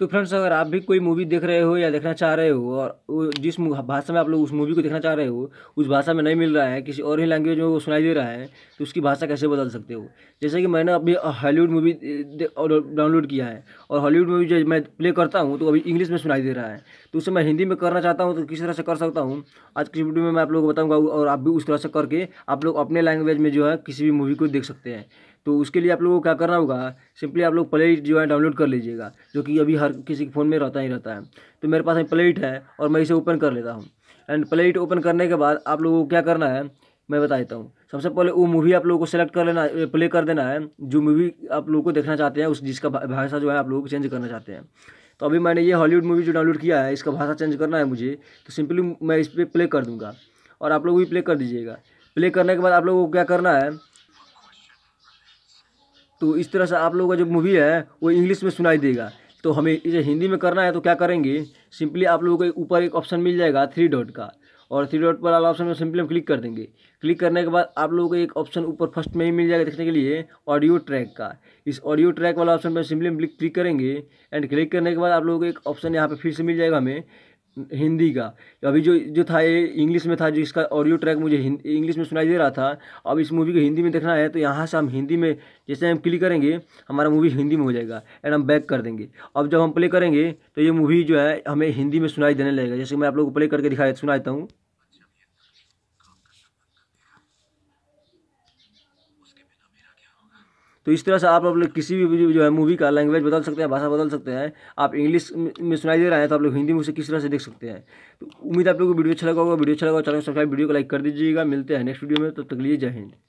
तो फ्रेंड्स अगर आप भी कोई मूवी देख रहे हो या देखना चाह रहे हो और जिस भाषा में आप लोग उस मूवी को देखना चाह रहे हो उस भाषा में नहीं मिल रहा है किसी और ही लैंग्वेज में वो सुनाई दे रहा है तो उसकी भाषा कैसे बदल सकते हो जैसे कि मैंने अभी हॉलीवुड मूवी डाउनलोड किया है और हॉलीवुड मूवी जो मैं प्ले करता हूँ तो अभी इंग्लिश में सुनाई दे रहा है तो उसे मैं हिंदी में करना चाहता हूँ तो किस तरह से कर सकता हूँ आज की वीडियो में मैं आप लोग को बताऊँगा और आप भी उस तरह से करके आप लोग अपने लैंग्वेज में जो है किसी भी मूवी को देख सकते हैं तो उसके लिए आप लोगों को क्या करना होगा सिंपली आप लोग प्लेट जो है डाउनलोड कर लीजिएगा जो कि अभी हर किसी के फ़ोन में रहता ही रहता है तो मेरे पास एक प्लेट है और मैं इसे ओपन कर लेता हूँ एंड प्लेट ओपन करने के बाद आप लोगों को क्या करना है मैं बता देता हूँ सबसे पहले वो मूवी आप लोगों को सेलेक्ट कर लेना प्ले कर देना है जो मूवी आप लोगों को देखना चाहते हैं उस जिसका भाषा जो है आप लोगों को चेंज करना चाहते हैं तो अभी मैंने ये हॉलीवुड मूवी जो डाउनलोड किया है इसका भाषा चेंज करना है मुझे तो सिंपली मैं इस पर प्ले कर दूँगा और आप लोग भी प्ले कर दीजिएगा प्ले करने के बाद आप लोगों को क्या करना है तो इस तरह से आप लोगों का जो मूवी है वो इंग्लिश में सुनाई देगा तो हमें इसे हिंदी में करना है तो क्या करेंगे सिंपली आप लोगों को ऊपर एक ऑप्शन मिल जाएगा थ्री डॉट का और थ्री डॉट पर वाला ऑप्शन में सिंपली हम क्लिक कर देंगे क्लिक करने के बाद आप लोगों को एक ऑप्शन ऊपर फर्स्ट में ही मिल जाएगा देखने के लिए ऑडियो ट्रैक का इस ऑडियो ट्रैक वाला ऑप्शन पर सिंपली हम क्लिक करेंगे एंड क्लिक करने के बाद आप लोगों को एक ऑप्शन यहाँ पर फिर से मिल जाएगा हमें हिंदी का अभी जो जो था ये इंग्लिश में था जो इसका ऑडियो ट्रैक मुझे इंग्लिश में सुनाई दे रहा था अब इस मूवी को हिंदी में देखना है तो यहाँ से हम हिंदी में जैसे हम क्लिक करेंगे हमारा मूवी हिंदी में हो जाएगा एंड हम बैक कर देंगे अब जब हम प्ले करेंगे तो ये मूवी जो है हमें हिंदी में सुनाई देने लगेगा जैसे मैं आप लोग को प्ले करके दिखा सुना देता हूँ तो इस तरह से आप, लोग किसी भी जो है मूवी का लैंग्वेज बदल सकते हैं भाषा बदल सकते हैं आप इंग्लिश में सुनाई दे रहे हैं तो आप लोग हिंदी में उसे किस तरह से देख सकते हैं तो उम्मीद आप लोग को वीडियो अच्छा लगा होगा वीडियो अच्छा लगा चैनल सब्सक्राइब वीडियो को लाइक कर दीजिएगा मिलते हैं नेक्स्ट वीडियो में तब तो तक लिए जय हिंद